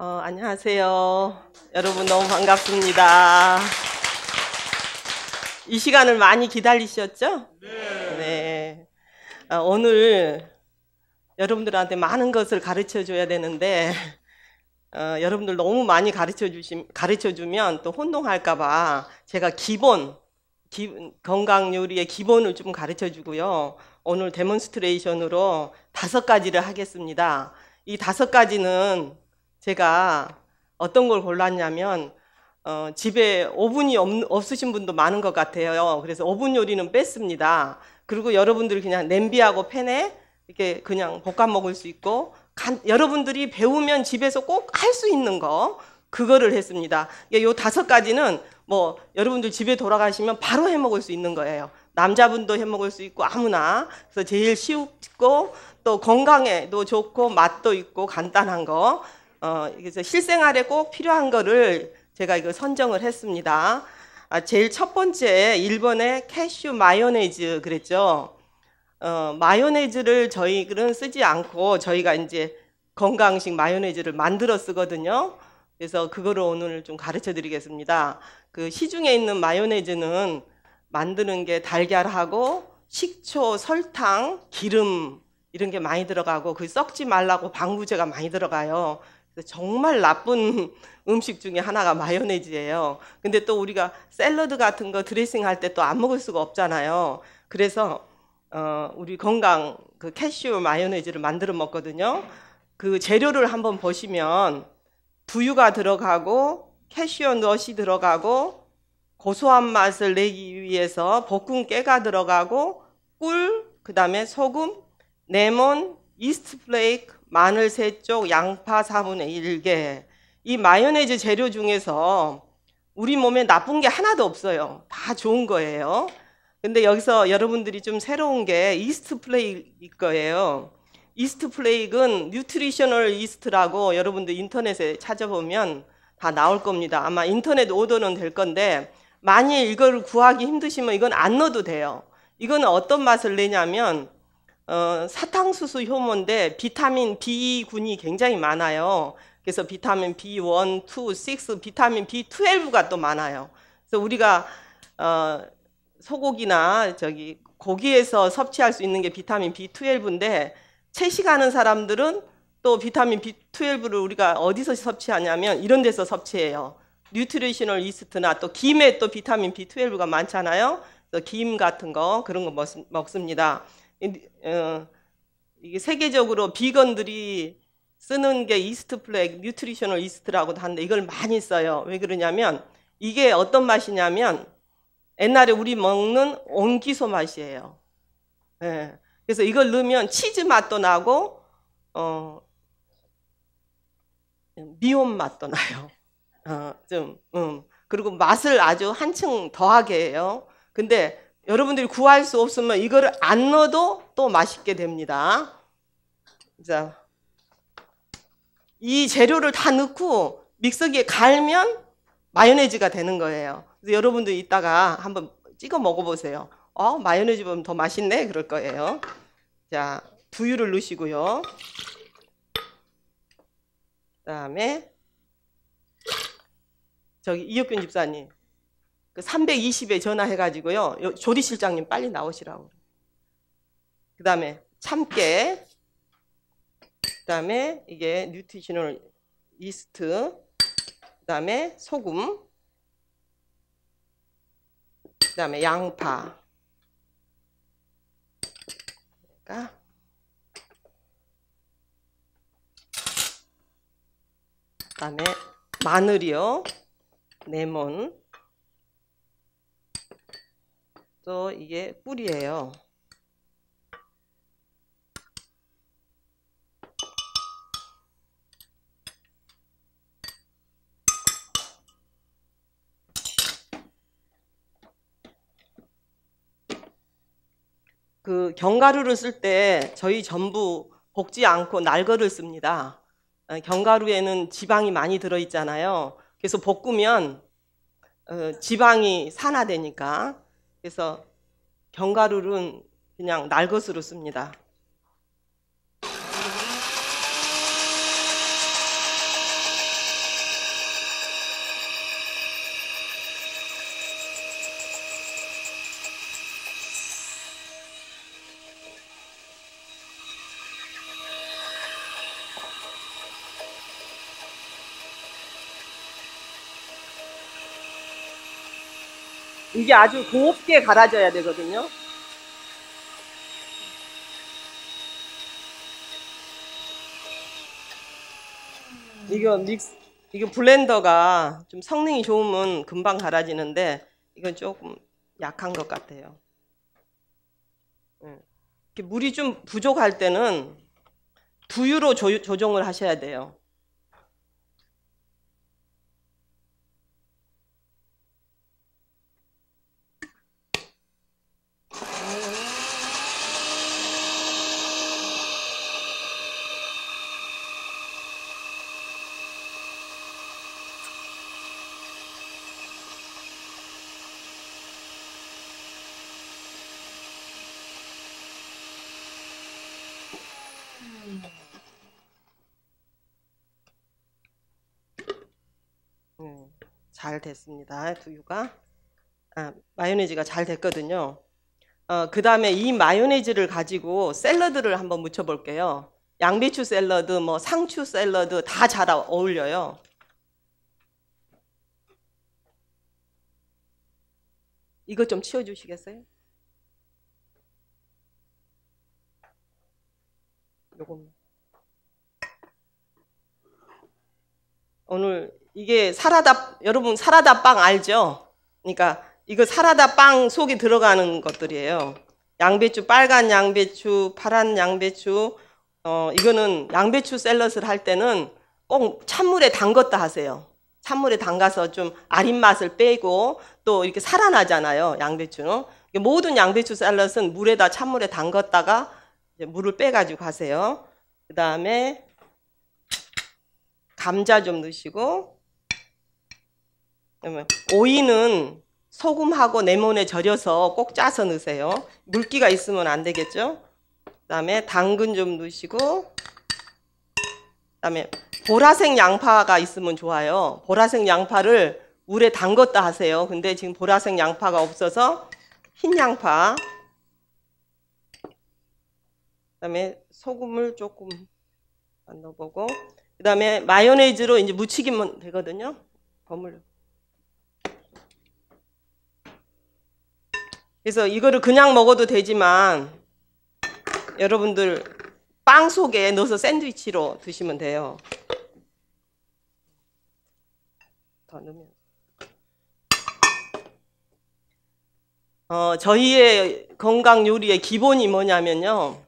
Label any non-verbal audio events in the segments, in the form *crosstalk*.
어, 안녕하세요. 여러분 너무 반갑습니다. 이 시간을 많이 기다리셨죠? 네. 네. 어, 오늘 여러분들한테 많은 것을 가르쳐 줘야 되는데 어, 여러분들 너무 많이 가르쳐 주심 가르쳐 주면 또 혼동할까봐 제가 기본 기, 건강 요리의 기본을 좀 가르쳐 주고요. 오늘 데몬스트레이션으로 다섯 가지를 하겠습니다. 이 다섯 가지는 제가 어떤 걸 골랐냐면 어, 집에 오븐이 없, 으신 분도 많은 것 같아요. 그래서 오븐 요리는 뺐습니다. 그리고 여러분들 그냥 냄비하고 팬에 이렇게 그냥 볶아 먹을 수 있고 간, 여러분들이 배우면 집에서 꼭 할 수 있는 거 그거를 했습니다. 이 다섯 가지는 뭐 여러분들 집에 돌아가시면 바로 해 먹을 수 있는 거예요. 남자분도 해 먹을 수 있고 아무나 그래서 제일 쉽고 또 건강에도 좋고 맛도 있고 간단한 거 어, 실생활에 꼭 필요한 거를 제가 이걸 선정을 했습니다. 아, 제일 첫 번째 일본의 캐슈 마요네즈 그랬죠. 어, 마요네즈를 저희들은 쓰지 않고 저희가 이제 건강식 마요네즈를 만들어 쓰거든요. 그래서 그거를 오늘 좀 가르쳐 드리겠습니다. 그 시중에 있는 마요네즈는 만드는 게 달걀하고 식초, 설탕, 기름 이런 게 많이 들어가고 그 썩지 말라고 방부제가 많이 들어가요. 정말 나쁜 *laughs* 음식 중에 하나가 마요네즈예요. 근데 또 우리가 샐러드 같은 거 드레싱 할 때 또 안 먹을 수가 없잖아요. 그래서 어, 우리 건강 그 캐슈 마요네즈를 만들어 먹거든요. 그 재료를 한번 보시면 두유가 들어가고 캐슈넛이 들어가고 고소한 맛을 내기 위해서 볶은 깨가 들어가고 꿀, 그다음에 소금, 레몬, 이스트 플레이크, 마늘 3쪽, 양파 4분의 1개. 이 마요네즈 재료 중에서 우리 몸에 나쁜 게 하나도 없어요. 다 좋은 거예요. 근데 여기서 여러분들이 좀 새로운 게 이스트 플레이일 거예요. 이스트 플레이는 뉴트리셔널 이스트라고 여러분들 인터넷에 찾아보면 다 나올 겁니다. 아마 인터넷 오더는 될 건데 만일 이걸 구하기 힘드시면 이건 안 넣어도 돼요. 이건 어떤 맛을 내냐면 어, 사탕수수 효모인데 비타민 B군이 굉장히 많아요. 그래서 비타민 B1, 2, 6, 비타민 B12가 또 많아요. 그래서 우리가 어, 소고기나 저기 고기에서 섭취할 수 있는 게 비타민 B12인데 채식하는 사람들은 또 비타민 B12를 우리가 어디서 섭취하냐면 이런 데서 섭취해요. 뉴트리셔널 이스트나 또 김에 또 비타민 B12가 많잖아요. 그래서 김 같은 거 그런 거 먹, 먹습니다. 어, 이게 세계적으로 비건들이 쓰는 게 이스트 플렉 뉴트리셔널 이스트라고도 하는데 이걸 많이 써요. 왜 그러냐면 이게 어떤 맛이냐면 옛날에 우리 먹는 온기소 맛이에요. 예. 그래서 이걸 넣으면 치즈 맛도 나고 어 미온 맛도 나요. 어, 좀 음. 그리고 맛을 아주 한층 더하게 해요. 근데 여러분들이 구할 수 없으면 이거를 안 넣어도 또 맛있게 됩니다. 자, 이 재료를 다 넣고 믹서기에 갈면 마요네즈가 되는 거예요. 그래서 여러분들 이따가 한번 찍어 먹어보세요. 어, 마요네즈 보면 더 맛있네? 그럴 거예요. 자, 두유를 넣으시고요. 그 다음에, 저기, 이혁균 집사님. 320에 그 전화해가지고요. 조리실장님 빨리 나오시라고. 그 다음에 참깨. 그 다음에 이게 뉴트리셔널 이스트. 그 다음에 소금. 그 다음에 양파. 그러니까 그 다음에 마늘이요. 레몬. 그래서 이게 꿀이에요. 그 견과류를 쓸 때 저희 전부 볶지 않고 날거를 씁니다. 어, 견과류에는 지방이 많이 들어있잖아요. 그래서 볶으면 어, 지방이 산화되니까 그래서 견과류는 그냥 날것으로 씁니다. 이게 아주 곱게 갈아져야 되거든요. 이거 믹스, 이거 블렌더가 좀 성능이 좋으면 금방 갈아지는데 이건 조금 약한 것 같아요. 예. 물이 좀 부족할 때는 두유로 조, 조정을 하셔야 돼요. 잘 됐습니다. 두유가 아, 마요네즈가 잘 됐거든요. 어, 그 다음에 이 마요네즈를 가지고 샐러드를 한번 무쳐볼게요. 양배추 샐러드, 뭐 상추 샐러드 다 잘 어울려요. 이거좀 치워주시겠어요? 요건 오늘 이게 사라다 여러분 사라다 빵 알죠? 그러니까 이거 사라다 빵 속에 들어가는 것들이에요. 양배추 빨간 양배추, 파란 양배추 어 이거는 양배추 샐러드를 할 때는 꼭 찬물에 담갔다 하세요. 찬물에 담가서 좀 아린 맛을 빼고 또 이렇게 살아나잖아요. 양배추는 모든 양배추 샐러드는 물에다 찬물에 담갔다가 물을 빼가지고 하세요. 그 다음에 감자 좀 넣으시고 오이는 소금하고 레몬에 절여서 꼭 짜서 넣으세요. 물기가 있으면 안 되겠죠? 그다음에 당근 좀 넣으시고 그다음에 보라색 양파가 있으면 좋아요. 보라색 양파를 물에 담궜다 하세요. 근데 지금 보라색 양파가 없어서 흰 양파 그다음에 소금을 조금 넣어보고 그다음에 마요네즈로 이제 무치기면 되거든요. 버무려 그래서 이거를 그냥 먹어도 되지만 여러분들 빵 속에 넣어서 샌드위치로 드시면 돼요. 더 넣으면. 어, 저희의 건강 요리의 기본이 뭐냐면요.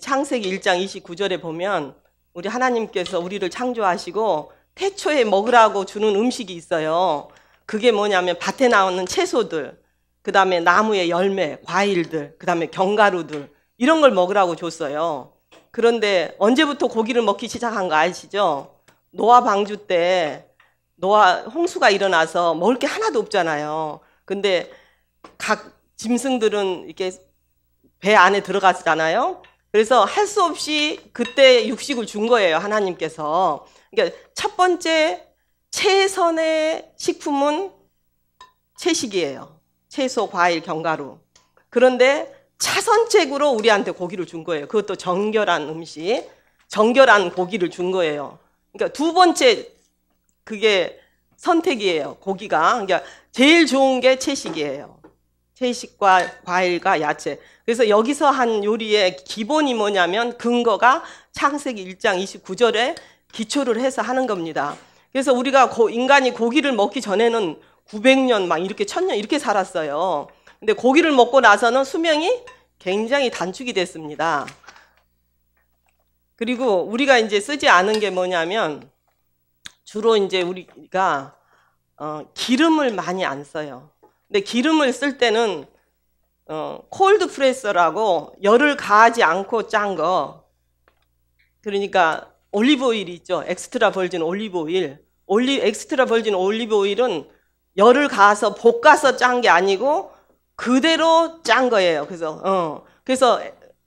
창세기 1장 29절에 보면 우리 하나님께서 우리를 창조하시고 태초에 먹으라고 주는 음식이 있어요. 그게 뭐냐면 밭에 나오는 채소들. 그 다음에 나무의 열매, 과일들, 그 다음에 견과류들, 이런 걸 먹으라고 줬어요. 그런데 언제부터 고기를 먹기 시작한 거 아시죠? 노아 방주 때 노아 홍수가 일어나서 먹을 게 하나도 없잖아요. 근데 각 짐승들은 이렇게 배 안에 들어가잖아요. 그래서 할 수 없이 그때 육식을 준 거예요, 하나님께서. 그러니까 첫 번째 최선의 식품은 채식이에요. 채소, 과일, 견과류. 그런데 차선책으로 우리한테 고기를 준 거예요. 그것도 정결한 음식, 정결한 고기를 준 거예요. 그러니까 두 번째 그게 선택이에요. 고기가. 그러니까 제일 좋은 게 채식이에요. 채식과 과일과 야채. 그래서 여기서 한 요리의 기본이 뭐냐면 근거가 창세기 1장 29절에 기초를 해서 하는 겁니다. 그래서 우리가 인간이 고기를 먹기 전에는 900년 막 이렇게 1000년 이렇게 살았어요. 근데 고기를 먹고 나서는 수명이 굉장히 단축이 됐습니다. 그리고 우리가 이제 쓰지 않은 게 뭐냐면 주로 이제 우리가 어, 기름을 많이 안 써요. 근데 기름을 쓸 때는 어, 콜드 프레서라고 열을 가하지 않고 짠 거. 그러니까 올리브 오일 이 있죠. 엑스트라 벌진 올리브 오일. 올리 엑스트라 벌진 올리브 오일은 열을 가서 볶아서 짠 게 아니고 그대로 짠 거예요. 그래서 어. 그래서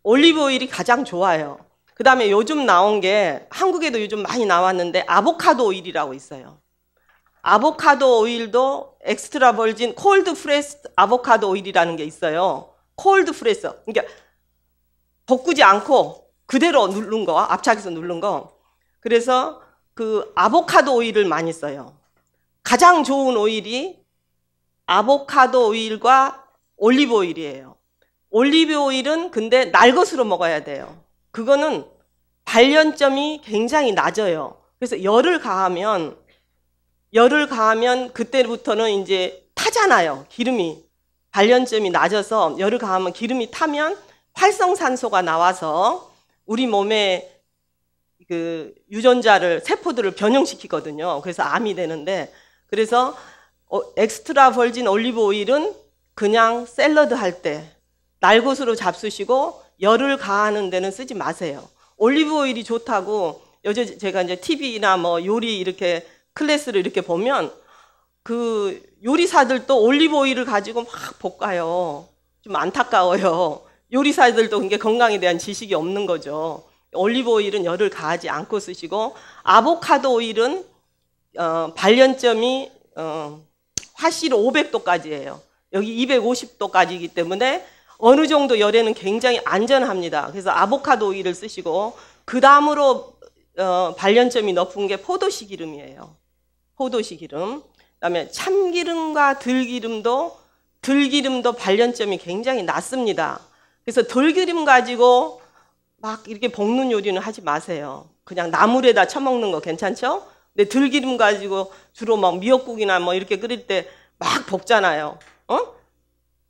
올리브 오일이 가장 좋아요. 그다음에 요즘 나온 게 한국에도 요즘 많이 나왔는데 아보카도 오일이라고 있어요. 아보카도 오일도 엑스트라 벌진 콜드 프레스 아보카도 오일이라는 게 있어요. 콜드 프레스. 그러니까 볶지 않고 그대로 누른 거, 앞차에서 누른 거. 그래서 그 아보카도 오일을 많이 써요. 가장 좋은 오일이 아보카도 오일과 올리브 오일이에요. 올리브 오일은 근데 날 것으로 먹어야 돼요. 그거는 발연점이 굉장히 낮아요. 그래서 열을 가하면 열을 가하면 그때부터는 이제 타잖아요. 기름이 발연점이 낮아서 열을 가하면 기름이 타면 활성산소가 나와서 우리 몸에 그 유전자를 세포들을 변형시키거든요. 그래서 암이 되는데 그래서 어, 엑스트라 벌진 올리브 오일은 그냥 샐러드 할 때 날것으로 잡수시고 열을 가하는 데는 쓰지 마세요. 올리브 오일이 좋다고 요즘 제가 이제 TV나 뭐 요리 이렇게 클래스를 이렇게 보면 그 요리사들도 올리브 오일을 가지고 막 볶아요. 좀 안타까워요. 요리사들도 그게 건강에 대한 지식이 없는 거죠. 올리브 오일은 열을 가하지 않고 쓰시고 아보카도 오일은 어, 발연점이 어, 화실 500도까지예요. 여기 250도까지이기 때문에 어느 정도 열에는 굉장히 안전합니다. 그래서 아보카도 오일을 쓰시고 그 다음으로 어, 발연점이 높은 게 포도씨 기름이에요. 포도씨 기름. 그다음에 참기름과 들기름도 들기름도 발연점이 굉장히 낮습니다. 그래서 들기름 가지고 막 이렇게 볶는 요리는 하지 마세요. 그냥 나물에다 쳐먹는 거 괜찮죠? 근데 들기름 가지고 주로 막 미역국이나 뭐 이렇게 끓일 때 막 볶잖아요. 어?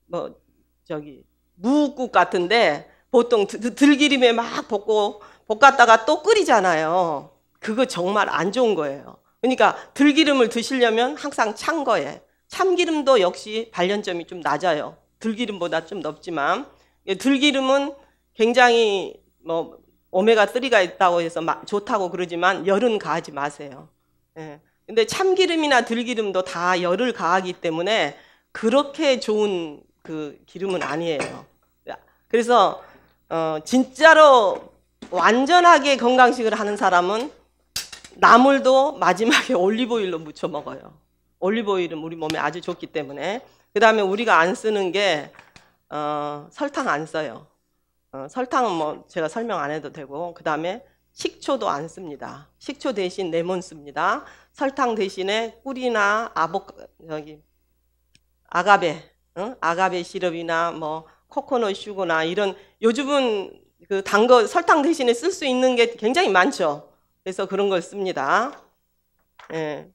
뭐 저기 무국 같은데 보통 들기름에 막 볶고 볶았다가 또 끓이잖아요. 그거 정말 안 좋은 거예요. 그러니까 들기름을 드시려면 항상 찬 거에 참기름도 역시 발련점이 좀 낮아요. 들기름보다 좀 높지만 예, 들기름은 굉장히 뭐 오메가3가 있다고 해서 좋다고 그러지만 열은 가하지 마세요. 예. 근데 참기름이나 들기름도 다 열을 가하기 때문에 그렇게 좋은 그 기름은 아니에요. 그래서 어, 진짜로 완전하게 건강식을 하는 사람은 나물도 마지막에 *laughs* 올리브오일로 무쳐 먹어요. 올리브오일은 우리 몸에 아주 좋기 때문에 그 다음에 우리가 안 쓰는 게 어, 설탕 안 써요. 어, 설탕은 뭐 제가 설명 안 해도 되고 그 다음에 식초도 안 씁니다. 식초 대신 레몬 씁니다. 설탕 대신에 꿀이나 아보 저기 아가베, 응? 아가베 시럽이나 뭐 코코넛 슈거나 이런 요즘은 그단거 설탕 대신에 쓸 수 있는 게 굉장히 많죠. 그래서 그런 걸 씁니다. 예.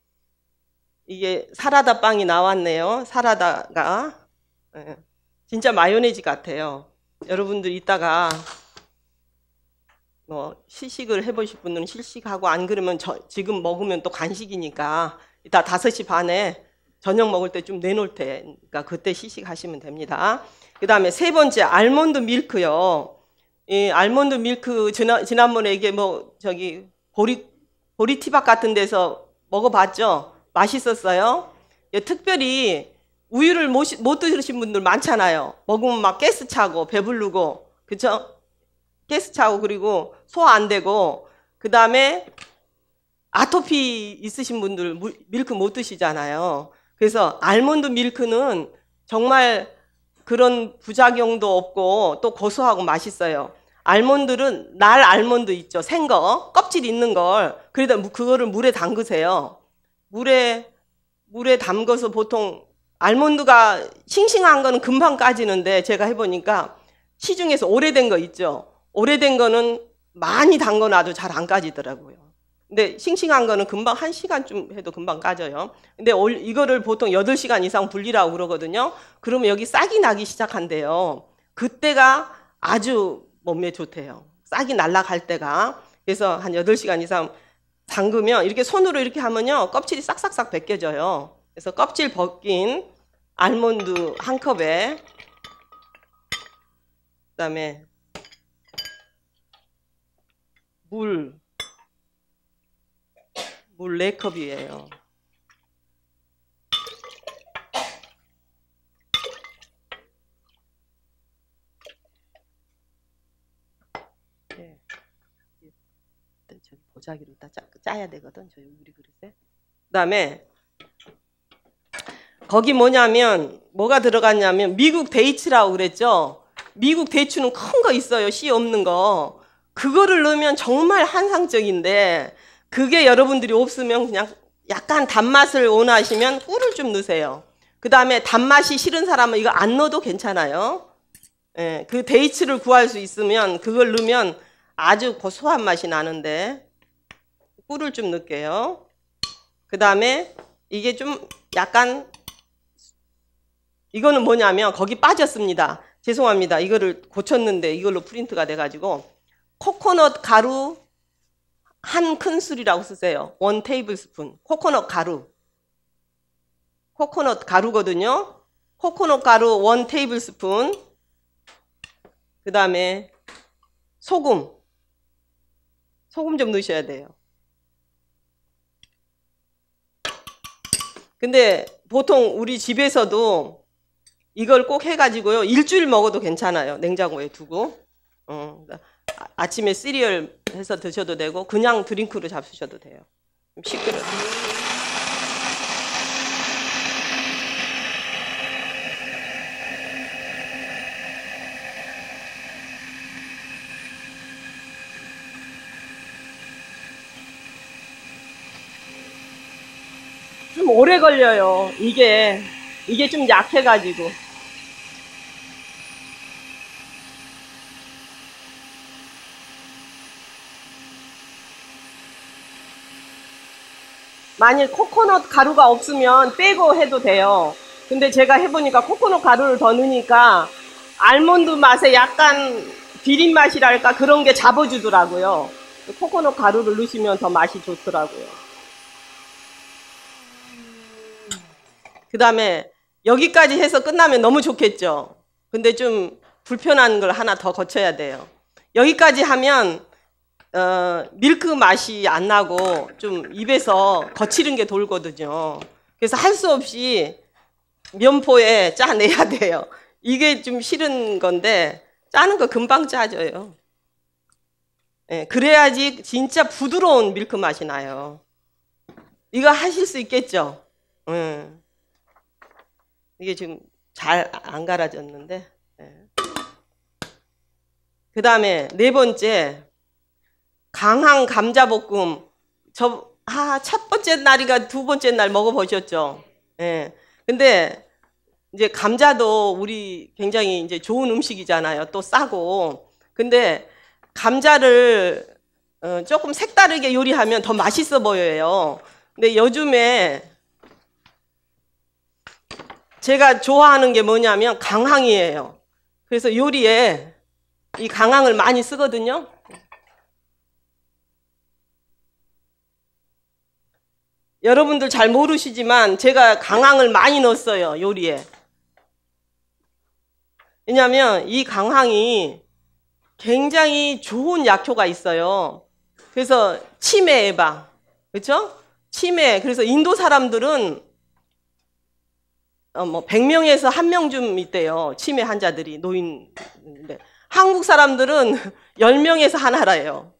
이게 사라다 빵이 나왔네요. 사라다가 예. 진짜 마요네즈 같아요. 여러분들 이따가 뭐 시식을 해보실 분은 들 실식하고 안 그러면 저, 지금 먹으면 또 간식이니까 이따 5시 반에 저녁 먹을 때 좀 내놓을 테니까 그러니까 그때 시식하시면 됩니다. 그 다음에 세 번째 알몬드 밀크요. 이 알몬드 밀크 지난, 지난번에 이게 뭐 저기 보리 보리티박 같은 데서 먹어봤죠. 맛있었어요. 예, 특별히 우유를 못, 못드는 분들 많잖아요. 먹으면 막 가스 차고 배부르고 그죠? 가스트하고 그리고 소화 안 되고 그 다음에 아토피 있으신 분들 밀크 못 드시잖아요. 그래서 알몬드 밀크는 정말 그런 부작용도 없고 또 고소하고 맛있어요. 알몬드는 날 알몬드 있죠. 생 거 껍질 있는 걸 그러다 그거를 물에 담그세요. 물에 물에 담궈서 보통 알몬드가 싱싱한 거는 금방 까지는데 제가 해보니까 시중에서 오래된 거 있죠. 오래된 거는 많이 담궈놔도 잘 안 까지더라고요. 근데 싱싱한 거는 금방 한시간쯤 해도 금방 까져요. 근데 이거를 보통 8 시간 이상 불리라고 그러거든요. 그러면 여기 싹이 나기 시작한대요. 그때가 아주 몸에 좋대요. 싹이 날라갈 때가. 그래서 한8 시간 이상 담그면 이렇게 손으로 이렇게 하면요. 껍질이 싹싹싹 벗겨져요. 그래서 껍질 벗긴 알몬드 한 컵에 그다음에 물, 물 4컵이에요. 네. 저기 보자기로 다 짜, 짜야 되거든, 저희 우리 그릇에. 그 다음에 거기 뭐냐면 뭐가 들어갔냐면 미국 데이츠라고 그랬죠. 미국 대추는 큰 거 있어요. 씨 없는 거. 그거를 넣으면 정말 한상적인데 그게 여러분들이 없으면 그냥 약간 단맛을 원하시면 꿀을 좀 넣으세요. 그 다음에 단맛이 싫은 사람은 이거 안 넣어도 괜찮아요. 예, 그 데이츠를 구할 수 있으면 그걸 넣으면 아주 고소한 맛이 나는데 꿀을 좀 넣을게요. 그 다음에 이게 좀 약간 이거는 뭐냐면 거기 빠졌습니다. 죄송합니다. 이거를 고쳤는데 이걸로 프린트가 돼가지고 코코넛 가루 한 큰술이라고 쓰세요. 원 테이블 스푼. 코코넛 가루. 코코넛 가루거든요. 코코넛 가루 원 테이블 스푼. 그 다음에 소금. 소금 좀 넣으셔야 돼요. 근데 보통 우리 집에서도 이걸 꼭 해가지고요. 일주일 먹어도 괜찮아요. 냉장고에 두고. 어, 그러니까 아침에 시리얼 해서 드셔도 되고 그냥 드링크로 잡수셔도 돼요. 시끄러. 좀 오래 걸려요. 이게 이게 좀 약해가지고. 만일 코코넛 가루가 없으면 빼고 해도 돼요. 근데 제가 해보니까 코코넛 가루를 더 넣으니까 알몬드 맛에 약간 비린 맛이랄까 그런 게 잡아주더라고요. 코코넛 가루를 넣으시면 더 맛이 좋더라고요. 그 다음에 여기까지 해서 끝나면 너무 좋겠죠. 근데 좀 불편한 걸 하나 더 거쳐야 돼요. 여기까지 하면 어, 밀크 맛이 안 나고 좀 입에서 거칠은 게 돌거든요. 그래서 할 수 없이 면포에 짜내야 돼요. 이게 좀 싫은 건데 짜는 거 금방 짜져요. 예, 그래야지 진짜 부드러운 밀크 맛이 나요. 이거 하실 수 있겠죠? 예. 이게 지금 잘 안 갈아졌는데. 예. 그 다음에 네 번째 강황 감자볶음 저 아, 첫 번째 날이가 두 번째 날 먹어보셨죠? 예. 근데 이제 감자도 우리 굉장히 이제 좋은 음식이잖아요. 또 싸고. 근데 감자를 어, 조금 색다르게 요리하면 더 맛있어 보여요. 근데 요즘에 제가 좋아하는 게 뭐냐면 강황이에요. 그래서 요리에 이 강황을 많이 쓰거든요. 여러분들 잘 모르시지만 제가 강황을 많이 넣었어요 요리에 왜냐하면 이 강황이 굉장히 좋은 약효가 있어요 그래서 치매 예방 그렇죠? 치매 그래서 인도 사람들은 어뭐 100명에서 1 명쯤 있대요 치매 환자들이 노인인데 한국 사람들은 10명에서 *laughs* 하나라요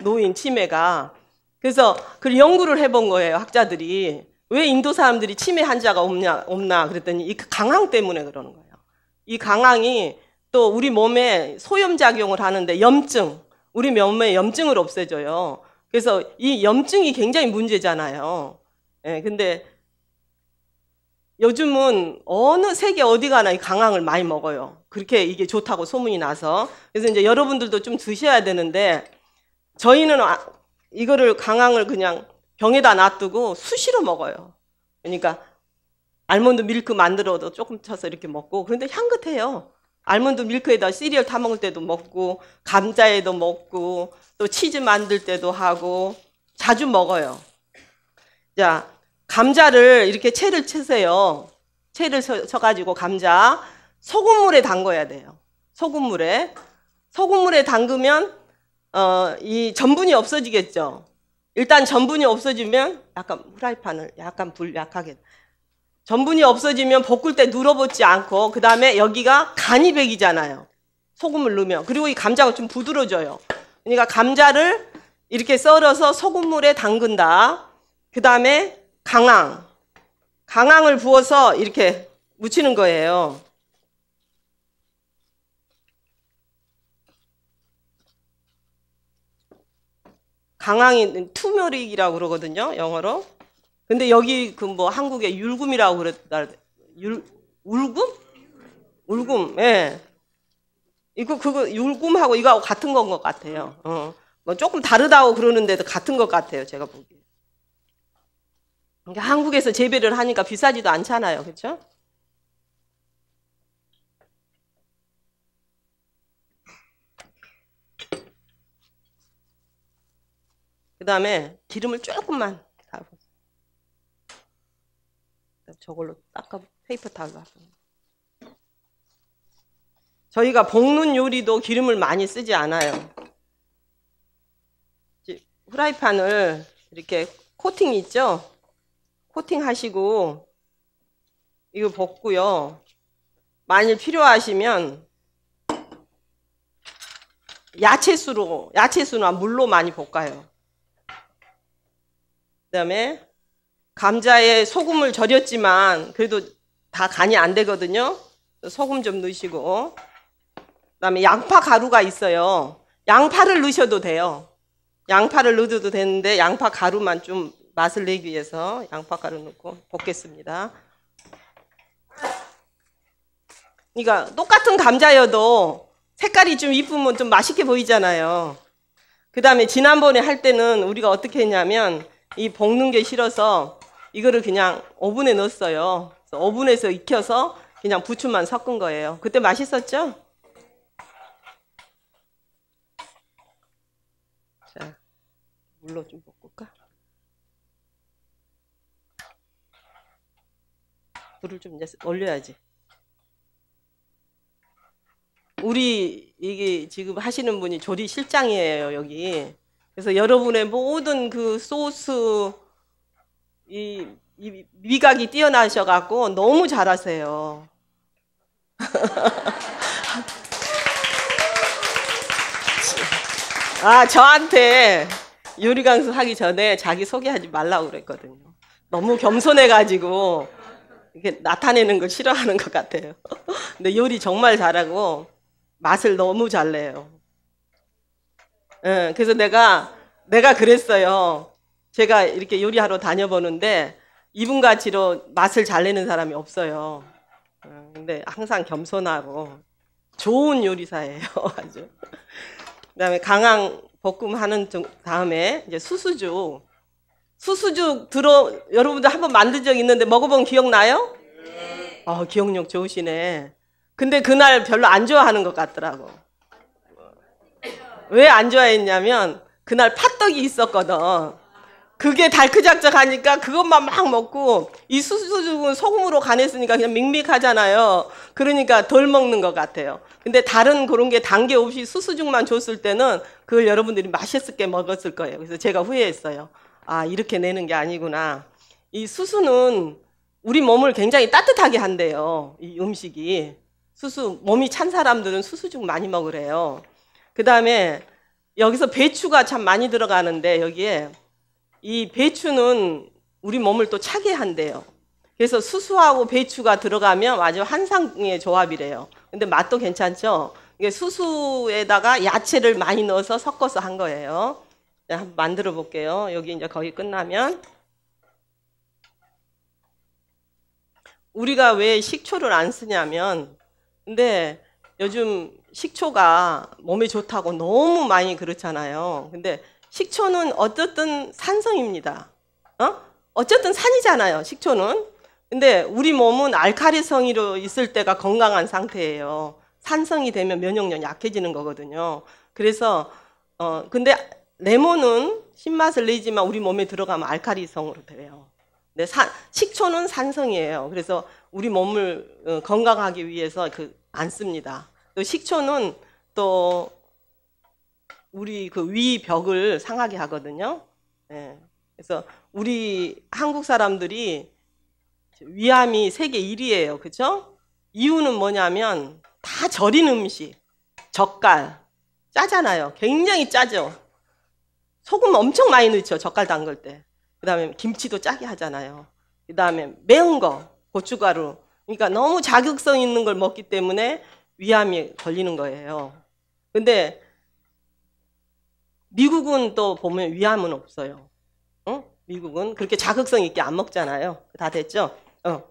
노인 치매가 그래서 그 연구를 해본 거예요, 학자들이. 왜 인도 사람들이 치매 환자가 없냐, 없나 그랬더니 이 강황 때문에 그러는 거예요. 이 강황이 또 우리 몸에 소염작용을 하는데 염증, 우리 몸에 염증을 없애줘요. 그래서 이 염증이 굉장히 문제잖아요. 예, 네, 근데 요즘은 어느 세계 어디 가나 이 강황을 많이 먹어요. 그렇게 이게 좋다고 소문이 나서. 그래서 이제 여러분들도 좀 드셔야 되는데 저희는 아, 이거를 강황을 그냥 병에다 놔두고 수시로 먹어요. 그러니까 알몬드 밀크 만들어도 조금 쳐서 이렇게 먹고 그런데 향긋해요. 알몬드 밀크에다 시리얼 타 먹을 때도 먹고 감자에도 먹고 또 치즈 만들 때도 하고 자주 먹어요. 자, 감자를 이렇게 채를 채세요. 채를 쳐가지고 감자 소금물에 담궈야 돼요. 소금물에 소금물에 담그면 어, 이 전분이 없어지겠죠. 일단 전분이 없어지면 약간 후라이판을 약간 불 약하게 전분이 없어지면 볶을 때 눌어붙지 않고 그 다음에 여기가 간이 백이잖아요. 소금을 넣으면 그리고 이 감자가 좀 부드러져요. 그러니까 감자를 이렇게 썰어서 소금물에 담근다. 그 다음에 강황 강황을 부어서 이렇게 묻히는 거예요. 강황이 투머릭이라고 그러거든요. 영어로. 근데 여기 그 뭐 한국에 율금이라고 그랬다. 율 울금? 울금. 예. 이거 그거 율금하고 이거하고 같은 건 것 같아요. 어. 뭐 조금 다르다고 그러는데도 같은 것 같아요. 제가 보기에. 그러니까 한국에서 재배를 하니까 비싸지도 않잖아요. 그렇죠? 그 다음에 기름을 조금만 다보세요 저걸로 닦아 페이퍼 타올로 하세요. 저희가 볶는 요리도 기름을 많이 쓰지 않아요. 후라이판을 이렇게 코팅 있죠? 코팅 하시고 이거 볶고요. 만일 필요하시면 야채수로 야채수나 물로 많이 볶아요. 그다음에 감자에 소금을 절였지만 그래도 다 간이 안 되거든요. 소금 좀 넣으시고 그다음에 양파 가루가 있어요. 양파를 넣으셔도 돼요. 양파를 넣어도 되는데 양파 가루만 좀 맛을 내기 위해서 양파 가루 넣고 볶겠습니다. 그러니까 똑같은 감자여도 색깔이 좀 이쁘면 좀 맛있게 보이잖아요. 그 다음에 지난번에 할 때는 우리가 어떻게 했냐면 이 볶는 게 싫어서 이거를 그냥 오븐에 넣었어요. 오븐에서 익혀서 그냥 부추만 섞은 거예요. 그때 맛있었죠? 자, 물로 좀 볶을까? 물을좀 이제 올려야지. 우리 이게 지금 하시는 분이 조리 실장이에요 여기 그래서 여러분의 모든 그 소스 이, 이 미각이 뛰어나셔갖고 너무 잘하세요. *laughs* 아 저한테 요리 강수 하기 전에 자기 소개하지 말라고 그랬거든요. 너무 겸손해가지고 이게 렇 나타내는 걸 싫어하는 것 같아요. *laughs* 근데 요리 정말 잘하고 맛을 너무 잘 내요. 예, 그래서 내가 내가 그랬어요. 제가 이렇게 요리하러 다녀보는데 이분 같이로 맛을 잘 내는 사람이 없어요. 어, 근데 항상 겸손하고 좋은 요리사예요. *laughs* 아주. 그다음에 강황 볶음 하는 다음에 이제 수수주. 수수주 들어 여러분들 한번 만든 적 있는데 먹어본 기억나요? 네. 어, 기억력 좋으시네. 근데 그날 별로 안 좋아하는 것 같더라고. 왜안 좋아했냐면 그날 팥떡이 있었거든. 그게 달크작작 하니까 그것만 막 먹고 이 수수죽은 소금으로 간했으니까 그냥 밍밍하잖아요. 그러니까 덜 먹는 것 같아요. 근데 다른 그런 게 단계 없이 수수죽만 줬을 때는 그걸 여러분들이 맛있게 을 먹었을 거예요. 그래서 제가 후회했어요. 아, 이렇게 내는 게 아니구나. 이 수수는 우리 몸을 굉장히 따뜻하게 한대요. 이 음식이. 수수, 몸이 찬 사람들은 수수죽 많이 먹으래요. 그 다음에 여기서 배추가 참 많이 들어가는데 여기에 이 배추는 우리 몸을 또 차게 한대요. 그래서 수수하고 배추가 들어가면 아주 환상의 조합이래요. 근데 맛도 괜찮죠? 이게 수수에다가 야채를 많이 넣어서 섞어서 한 거예요. 네, 한번 만들어 볼게요. 여기 이제 거의 끝나면. 우리가 왜 식초를 안 쓰냐면, 근데 요즘 식초가 몸에 좋다고 너무 많이 그렇잖아요. 근데 식초는 어쨌든 산성입니다. 어? 어쨌든 산이잖아요. 식초는. 근데 우리 몸은 알카리성으로 있을 때가 건강한 상태예요. 산성이 되면 면역력 약해지는 거거든요. 그래서 어 근데 레몬은 신맛을 내지만 우리 몸에 들어가면 알카리성으로 돼요. 근데 산, 식초는 산성이에요. 그래서 우리 몸을 어, 건강하기 위해서 그 안 씁니다. 또 식초는 또 우리 그위 벽을 상하게 하거든요. 예. 그래서 우리 한국 사람들이 위암이 세계 1위예요. 그죠? 이유는 뭐냐면 다 절인 음식, 젓갈, 짜잖아요. 굉장히 짜죠. 소금 엄청 많이 넣죠. 젓갈 담글 때. 그 다음에 김치도 짜게 하잖아요. 그 다음에 매운 거, 고춧가루. 그러니까 너무 자극성 있는 걸 먹기 때문에 위암이 걸리는 거예요. 근데 미국은 또 보면 위암은 없어요. 어? 미국은 그렇게 자극성 있게 안 먹잖아요. 다 됐죠? 어.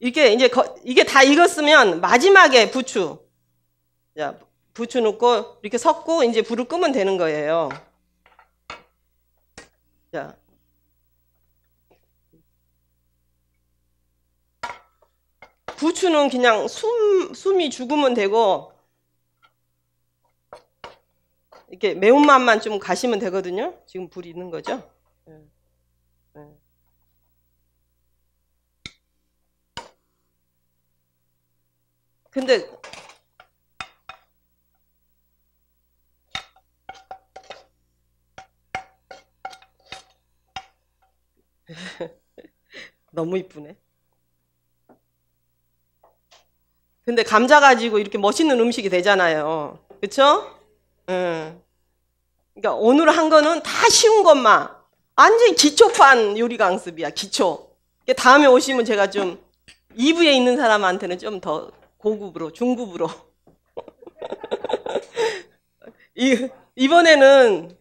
이게 이제 거, 이게 다 익었으면 마지막에 부추. 자, 부추 넣고 이렇게 섞고 이제 불을 끄면 되는 거예요. 자. 부추는 그냥 숨, 숨이 죽으면 되고 이렇게 매운맛만 좀 가시면 되거든요. 지금 불이 있는 거죠. 예. 예. 근데 *laughs* 너무 이쁘네. 근데 감자 가지고 이렇게 멋있는 음식이 되잖아요. 그쵸? 음. 그러니까 오늘 한 거는 다 쉬운 것만. 완전히 기초판 요리 강습이야, 기초. 그러니까 다음에 오시면 제가 좀 2부에 있는 사람한테는 좀 더 고급으로, 중급으로. *laughs* 이, 이번에는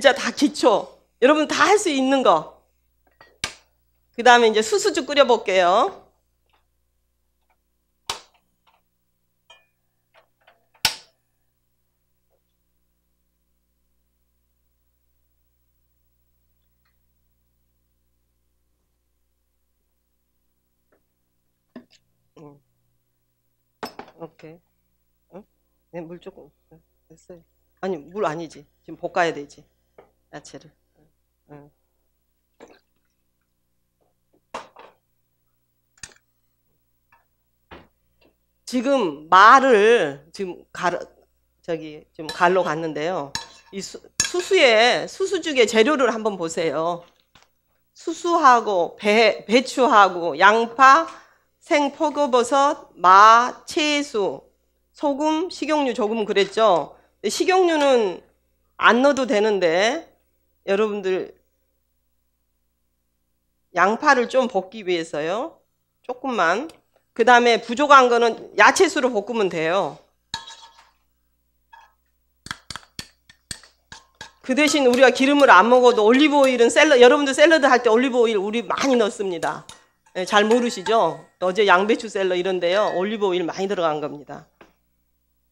진짜 다 기초. 여러분 다 할 수 있는 거. 그 다음에 이제 수수주 끓여볼게요. 이렇게 응? 어? 네, 물 조금 어, 됐어요. 아니 물 아니지. 지금 볶아야 되지. 야채를. 응. 지금 말을 지금 갈 저기 지금 갈로 갔는데요. 이 수, 수수에 수수죽의 재료를 한번 보세요. 수수하고 배 배추하고 양파 생포도버섯, 마, 채소, 소금, 식용유 조금 그랬죠. 식용유는 안 넣어도 되는데 여러분들 양파를 좀 볶기 위해서요. 조금만. 그 다음에 부족한 거는 야채수로 볶으면 돼요. 그 대신 우리가 기름을 안 먹어도 올리브오일은 샐러드, 여러분들 샐러드 할 때 올리브오일 우리 많이 넣습니다. 네, 잘 모르시죠? 어제 양배추 샐러 이런데요. 올리브 오일 많이 들어간 겁니다.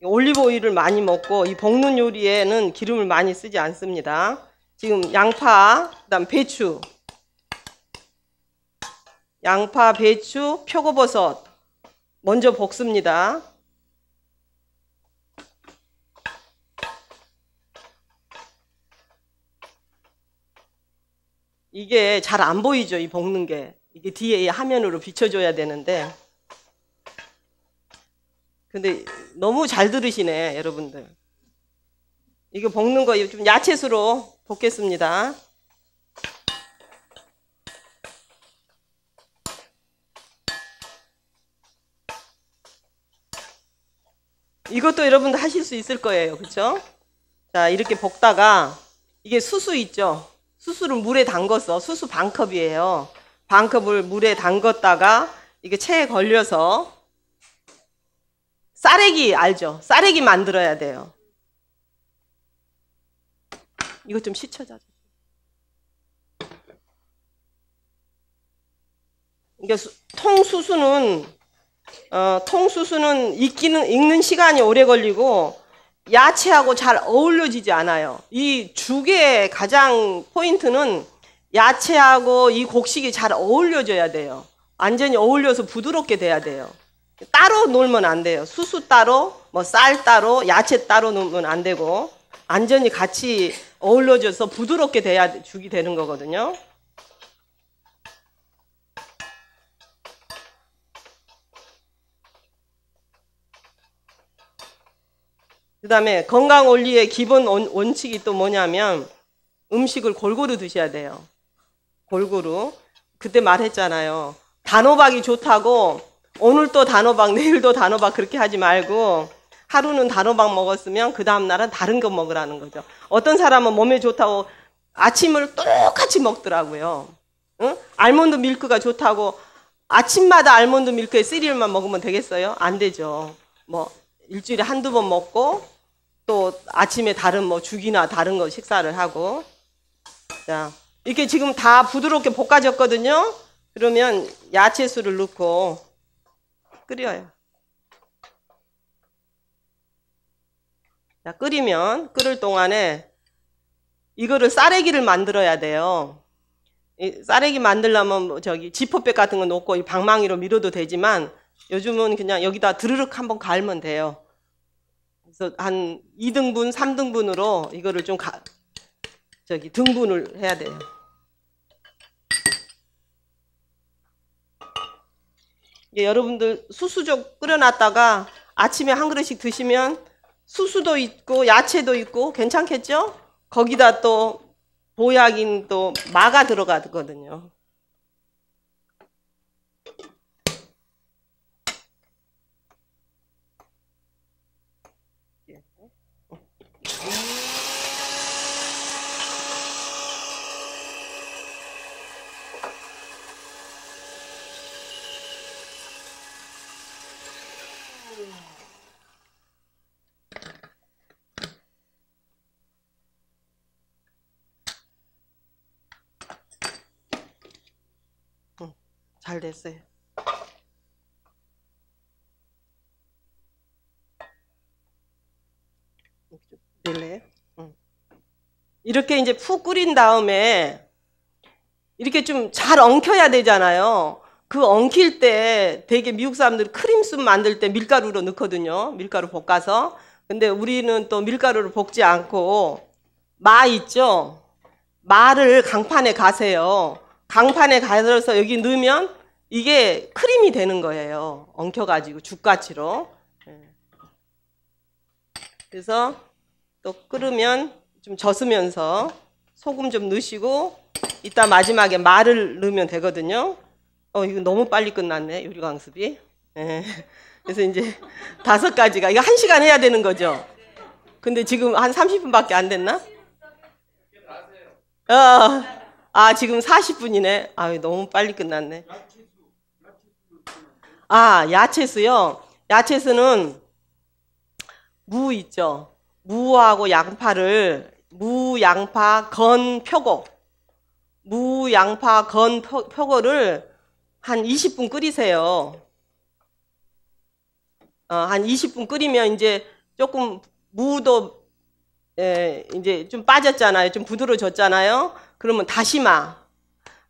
올리브 오일을 많이 먹고 이 볶는 요리에는 기름을 많이 쓰지 않습니다. 지금 양파, 그다음 배추, 양파, 배추, 표고버섯 먼저 볶습니다. 이게 잘 안 보이죠, 이 볶는 게. 이게 뒤에 화면으로 비춰줘야 되는데 근데 너무 잘 들으시네 여러분들 이거 볶는 거좀 야채수로 볶겠습니다 이것도 여러분들 하실 수 있을 거예요 그쵸자 이렇게 볶다가 이게 수수 있죠? 수수를 물에 담궈서 수수 반컵이에요 반컵을 물에 담갔다가 이게 체에 걸려서 쌀액기 알죠? 쌀액기 만들어야 돼요. 이거좀 시쳐자. 이게 수, 통수수는 어, 통수수는 익기는 익는 시간이 오래 걸리고 야채하고 잘 어울려지지 않아요. 이 죽의 가장 포인트는 야채하고 이 곡식이 잘 어울려져야 돼요. 완전히 어울려서 부드럽게 돼야 돼요. 따로 놀면 안 돼요. 수수 따로, 뭐 쌀 따로, 야채 따로 놓으면 안 되고 완전히 같이 어울려져서 부드럽게 돼야 죽이 되는 거거든요. 그 다음에 건강 원리의 기본 원칙이 또 뭐냐면 음식을 골고루 드셔야 돼요. 골고루 그때 말했잖아요. 단호박이 좋다고 오늘 또 단호박, 내일도 단호박 그렇게 하지 말고 하루는 단호박 먹었으면 그 다음 날은 다른 거 먹으라는 거죠. 어떤 사람은 몸에 좋다고 아침을 똑같이 먹더라고요. 응? 알몬드 밀크가 좋다고 아침마다 알몬드 밀크에 시리얼만 먹으면 되겠어요? 안 되죠. 뭐 일주일에 한두 번 먹고 또 아침에 다른 뭐 죽이나 다른 거 식사를 하고 자 이렇게 지금 다 부드럽게 볶아졌거든요. 그러면 야채수를 넣고 끓여요. 자, 끓이면 끓을 동안에 이거를 쌀래기를 만들어야 돼요. 쌀래기 만들려면 뭐 저기 지퍼백 같은 거 놓고 이 방망이로 밀어도 되지만 요즘은 그냥 여기다 드르륵 한번 갈면 돼요. 그래서 한 2등분, 3등분으로 이거를 좀 가, 저기 등분을 해야 돼요. 예, 여러분들 수수족 끓여놨다가 아침에 한 그릇씩 드시면 수수도 있고 야채도 있고 괜찮겠죠? 거기다 또 보약인 또 마가 들어가거든요. 잘 됐어요. 될 이렇게 이제 푹 끓인 다음에 이렇게 좀 잘 엉켜야 되잖아요. 그 엉킬 때 되게 미국 사람들 크림숲 만들 때 밀가루로 넣거든요. 밀가루 볶아서. 근데 우리는 또 밀가루를 볶지 않고 마 있죠? 마를 강판에 가세요. 강판에 가서 여기 넣으면 이게 크림이 되는 거예요. 엉켜가지고 죽같이로. 예. 그래서 또 끓으면 좀 젖으면서 소금 좀 넣으시고 이따 마지막에 말을 넣으면 되거든요. 어 이거 너무 빨리 끝났네 요리 강습이. 예. 그래서 이제 다섯 가지가 이거 한 시간 해야 되는 거죠. 근데 지금 한 30분밖에 안 됐나? 어, 아 지금 40분이네. 아 너무 빨리 끝났네. 아, 야채수요야채수는무 있죠. 무하고 양파를 무, 양파, 건, 표고. 무, 양파, 건, 표, 표고를 한 20분 끓이세요. 어, 한 20분 끓이면 이제 조금 무도 예, 이제 좀 빠졌잖아요. 좀 부드러워졌잖아요. 그러면 다시마.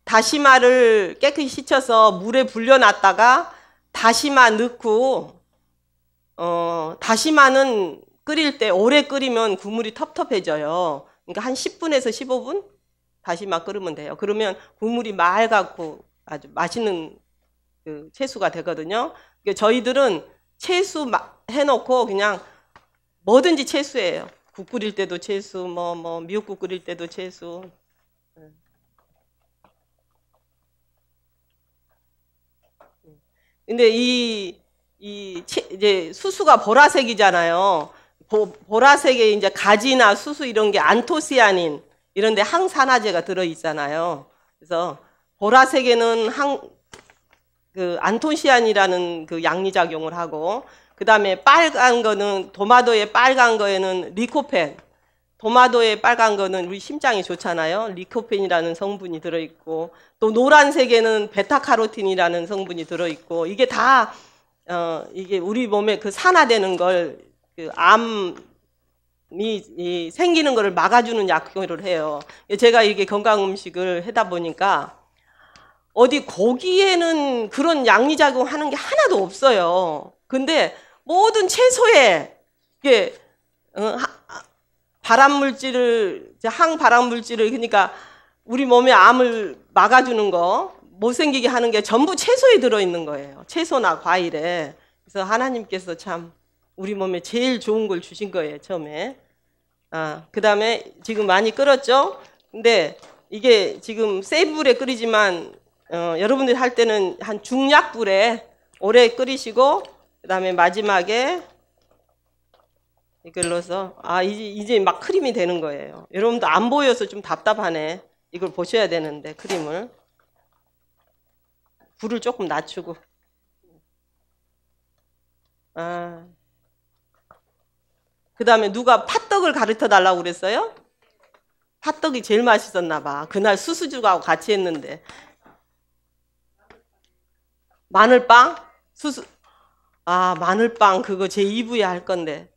다시마를 깨끗이 씻어서 물에 불려놨다가 다시마 넣고 어, 다시마는 끓일 때 오래 끓이면 국물이 텁텁해져요. 그러니까 한 10분에서 15분 다시마 끓으면 돼요. 그러면 국물이 맑고 아주 맛있는 그 채수가 되거든요. 그러니까 저희들은 채수 해놓고 그냥 뭐든지 채수예요. 국 끓일 때도 채수, 뭐, 뭐, 미역국 끓일 때도 채수, 근데 이, 이, 이제 수수가 보라색이잖아요. 보, 보라색에 이제 가지나 수수 이런 게 안토시아닌 이런데 항산화제가 들어있잖아요. 그래서 보라색에는 항, 그 안토시아닌이라는 그 양리작용을 하고, 그 다음에 빨간 거는, 도마도의 빨간 거에는 리코펜, 도마도의 빨간 거는 우리 심장이 좋잖아요. 리코펜이라는 성분이 들어있고 또 노란색에는 베타카로틴이라는 성분이 들어있고 이게 다 어, 이게 우리 몸에 그 산화되는 걸그 암이 이, 생기는 것을 막아주는 약효를 해요. 제가 이게 건강 음식을 하다 보니까 어디 고기에는 그런 양리작용 하는 게 하나도 없어요. 근데 모든 채소에 이게 어, 발암 물질을 항발암 물질을 그러니까 우리 몸에 암을 막아주는 거 못생기게 하는 게 전부 채소에 들어있는 거예요. 채소나 과일에. 그래서 하나님께서 참 우리 몸에 제일 좋은 걸 주신 거예요, 처음에. 아, 그 다음에 지금 많이 끓었죠? 근데 이게 지금 세불에 끓이지만, 어, 여러분들이 할 때는 한 중약불에 오래 끓이시고, 그 다음에 마지막에 이걸로서 아 이제, 이제 막 크림이 되는 거예요. 여러분도 안 보여서 좀 답답하네. 이걸 보셔야 되는데 크림을 불을 조금 낮추고 아. 그 다음에 누가 팥떡을 가르쳐 달라고 그랬어요? 팥떡이 제일 맛있었나 봐. 그날 수수주하고 같이 했는데. 마늘빵? 수수, 아, 마늘빵 그거 제 2부에 할 건데.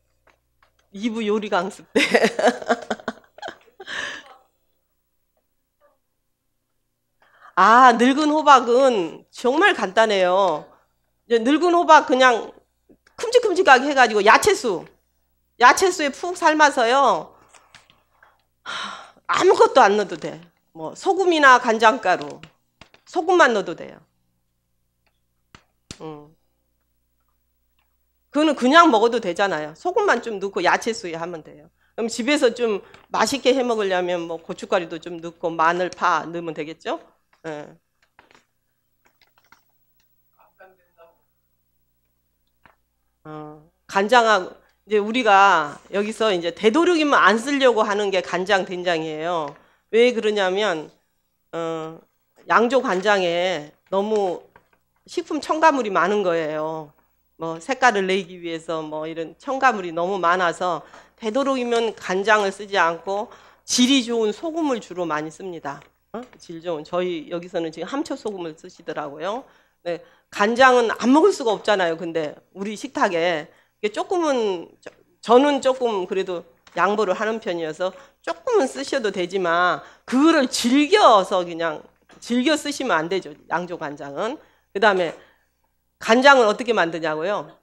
2부 요리 강습 때. *laughs* 아, 늙은 호박은 정말 간단해요. 늙은 호박 그냥 큼직큼직하게 해가지고 야채수, 야채수에 푹 삶아서요. 아무것도 안 넣어도 돼. 뭐 소금이나 간장가루, 소금만 넣어도 돼요. 음. 그거는 그냥 먹어도 되잖아요. 소금만 좀 넣고 야채수에 하면 돼요. 그럼 집에서 좀 맛있게 해 먹으려면 뭐 고춧가루도 좀 넣고 마늘, 파 넣으면 되겠죠? 예. 어, 간장하고 이제 우리가 여기서 이제 되도록이면 안 쓰려고 하는 게 간장 된장이에요. 왜 그러냐면 어, 양조 간장에 너무 식품 첨가물이 많은 거예요. 뭐 색깔을 내기 위해서 뭐 이런 첨가물이 너무 많아서 되도록이면 간장을 쓰지 않고 질이 좋은 소금을 주로 많이 씁니다. 어? 질 좋은 저희 여기서는 지금 함초 소금을 쓰시더라고요. 네, 간장은 안 먹을 수가 없잖아요. 근데 우리 식탁에 조금은 저는 조금 그래도 양보를 하는 편이어서 조금은 쓰셔도 되지만 그거를 즐겨서 그냥 즐겨 쓰시면 안 되죠. 양조 간장은. 그다음에 간장은 어떻게 만드냐고요?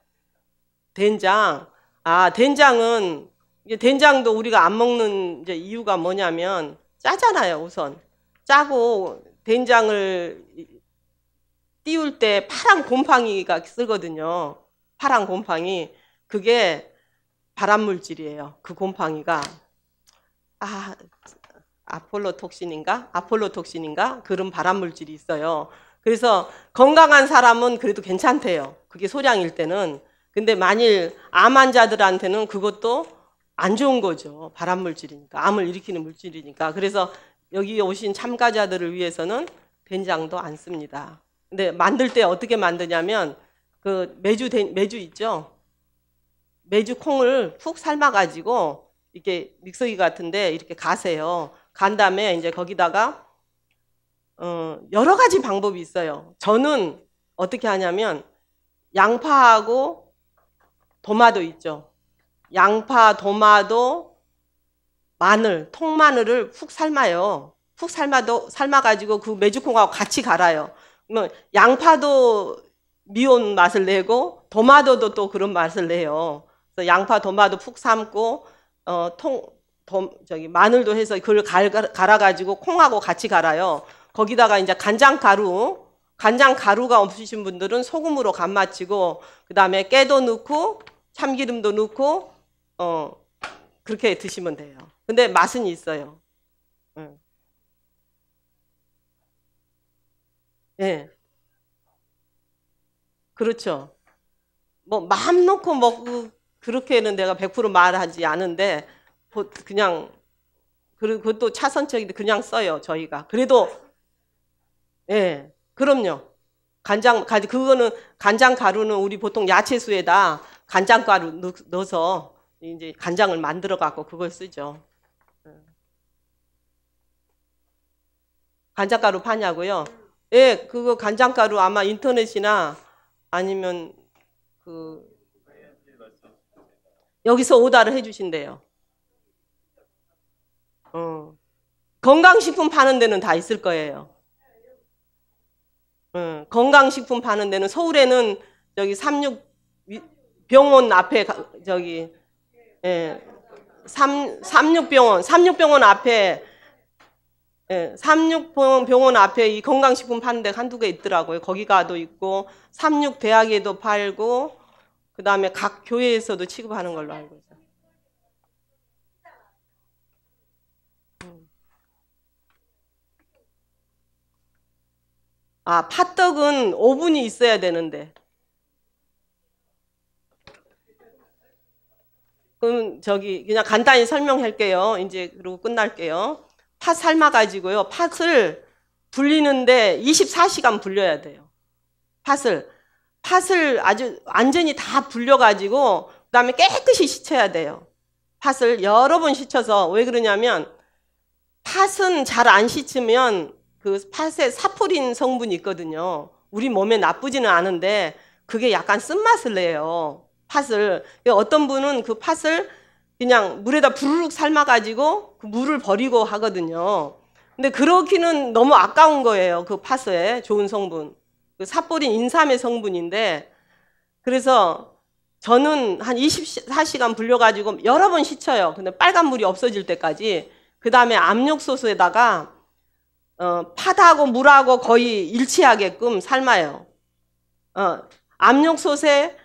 된장. 아, 된장은 된장도 우리가 안 먹는 이유가 뭐냐면 짜잖아요, 우선. 짜고 된장을 띄울 때 파란 곰팡이가 쓰거든요. 파란 곰팡이. 그게 발암물질이에요. 그 곰팡이가. 아, 아폴로 톡신인가? 아폴로 톡신인가? 그런 발암물질이 있어요. 그래서 건강한 사람은 그래도 괜찮대요. 그게 소량일 때는. 근데 만일 암 환자들한테는 그것도 안 좋은 거죠. 발암 물질이니까. 암을 일으키는 물질이니까. 그래서 여기 오신 참가자들을 위해서는 된장도 안 씁니다. 근데 만들 때 어떻게 만드냐면 그 매주 된, 매주 있죠. 매주 콩을 푹 삶아 가지고 이렇게 믹서기 같은데 이렇게 가세요. 간 다음에 이제 거기다가 어, 여러 가지 방법이 있어요. 저는 어떻게 하냐면 양파하고 도마도 있죠. 양파, 도마도, 마늘, 통마늘을 푹 삶아요. 푹 삶아도 삶아가지고 그 메주콩하고 같이 갈아요. 그 양파도 미온 맛을 내고 도마도도 또 그런 맛을 내요. 그래서 양파, 도마도 푹 삶고 어, 통, 저기 마늘도 해서 그걸 갈, 갈아가지고 콩하고 같이 갈아요. 거기다가 이제 간장 가루, 간장 가루가 없으신 분들은 소금으로 간맞히고 그다음에 깨도 넣고 참기름도 넣고 어 그렇게 드시면 돼요. 근데 맛은 있어요. 예. 네. 그렇죠. 뭐 마음 놓고 먹고 그렇게는 내가 100% 말하지 않은데 그냥 그것도 차선책인데 그냥 써요 저희가. 그래도 예, 그럼요. 간장, 그거는 간장 가루는 우리 보통 야채수에다 간장 가루 넣어서 이제 간장을 만들어 갖고 그걸 쓰죠. 예. 간장 가루 파냐고요? 예, 그거 간장 가루 아마 인터넷이나 아니면 그 여기서 오다를 해주신대요. 어. 건강식품 파는 데는 다 있을 거예요. 어, 건강식품 파는 데는 서울에는 여기36 병원 앞에 가, 저기 예, 삼 삼육병원 삼육병원 앞에 예, 삼육병원 앞에 이 건강식품 파는 데 한두 개 있더라고요. 거기 가도 있고 36대학에도 팔고 그 다음에 각 교회에서도 취급하는 걸로 알고 있어요. 아, 팥떡은 오븐이 있어야 되는데. 그럼 저기 그냥 간단히 설명할게요. 이제 그리고 끝날게요. 팥 삶아가지고요. 팥을 불리는데 24시간 불려야 돼요. 팥을. 팥을 아주 완전히 다 불려가지고 그 다음에 깨끗이 씻어야 돼요. 팥을 여러 번씻어서왜 그러냐면 팥은 잘 안 씻으면 그 팥에 사포린 성분이 있거든요. 우리 몸에 나쁘지는 않은데 그게 약간 쓴맛을 내요. 팥을. 어떤 분은 그 팥을 그냥 물에다 부르륵 삶아가지고 그 물을 버리고 하거든요. 근데 그렇기는 너무 아까운 거예요. 그팥에 좋은 성분. 그 사포린 인삼의 성분인데 그래서 저는 한 24시간 불려가지고 여러 번 씻어요. 근데 빨간 물이 없어질 때까지. 그 다음에 압력소스에다가 어, 다하고 물하고 거의 일치하게끔 삶아요. 어, 압력솥에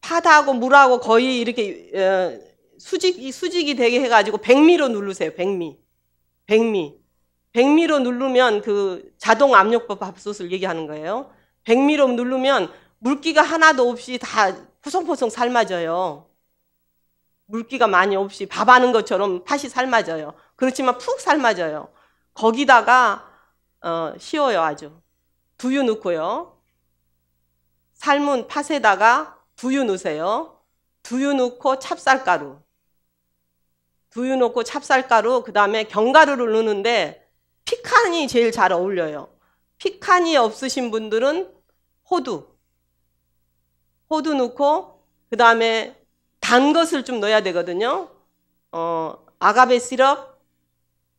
파다하고 물하고 거의 이렇게 어, 수직, 수직이 되게 해가지고 백미로 누르세요. 백미. 백미. 백미로 누르면 그 자동 압력법 밥솥을 얘기하는 거예요. 백미로 누르면 물기가 하나도 없이 다 포송포송 삶아져요. 물기가 많이 없이 밥하는 것처럼 팥이 삶아져요. 그렇지만 푹 삶아져요. 거기다가 어, 쉬어요 아주. 두유 넣고요. 삶은 팥에다가 두유 넣으세요. 두유 넣고 찹쌀가루. 두유 넣고 찹쌀가루 그다음에 견과류를 넣는데 피칸이 제일 잘 어울려요. 피칸이 없으신 분들은 호두. 호두 넣고 그다음에 단 것을 좀 넣어야 되거든요. 어, 아가베 시럽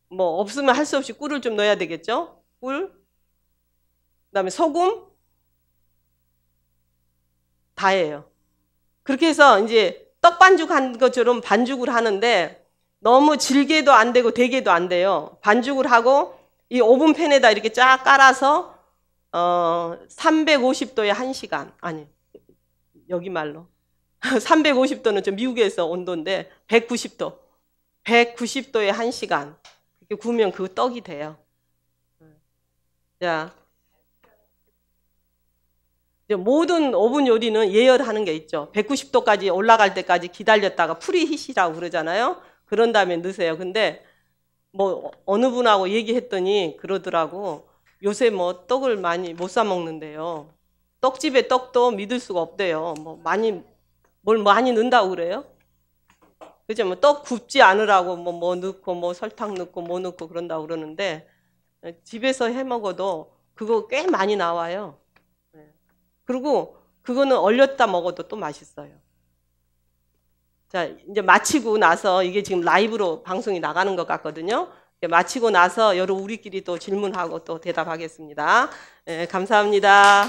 뭐 없으면 할 수 없이 꿀을 좀 넣어야 되겠죠? 꿀. 그다음에 소금. 다예요. 그렇게 해서 이제 떡 반죽한 것처럼 반죽을 하는데 너무 질게도 안 되고 되게도 안 돼요. 반죽을 하고 이 오븐팬에다 이렇게 쫙 깔아서 어 350도에 1시간 아니 여기 말로 350도는 *laughs* 좀 미국에서 온도인데 190도 190도에 1시간 이렇게 구우면 그 떡이 돼요. 자, 모든 오븐 요리는 예열하는 게 있죠. 190도까지 올라갈 때까지 기다렸다가 프리히시라고 그러잖아요. 그런 다음에 넣으세요. 근데 뭐 어느 분하고 얘기했더니 그러더라고. 요새 뭐 떡을 많이 못 사 먹는데요. 떡집의 떡도 믿을 수가 없대요. 뭐 많이 뭘 많이 넣는다고 그래요? 그죠? 뭐떡 굽지 않으라고 뭐, 뭐 넣고 뭐 설탕 넣고 뭐 넣고 그런다고 그러는데 예, 집에서 해 먹어도 그거 꽤 많이 나와요. 예. 그리고 그거는 얼렸다 먹어도 또 맛있어요. 자, 이제 마치고 나서 이게 지금 라이브로 방송이 나가는 것 같거든요. 예, 마치고 나서 여러 분 우리끼리 또 질문하고 또 대답하겠습니다. 네, 감사합니다.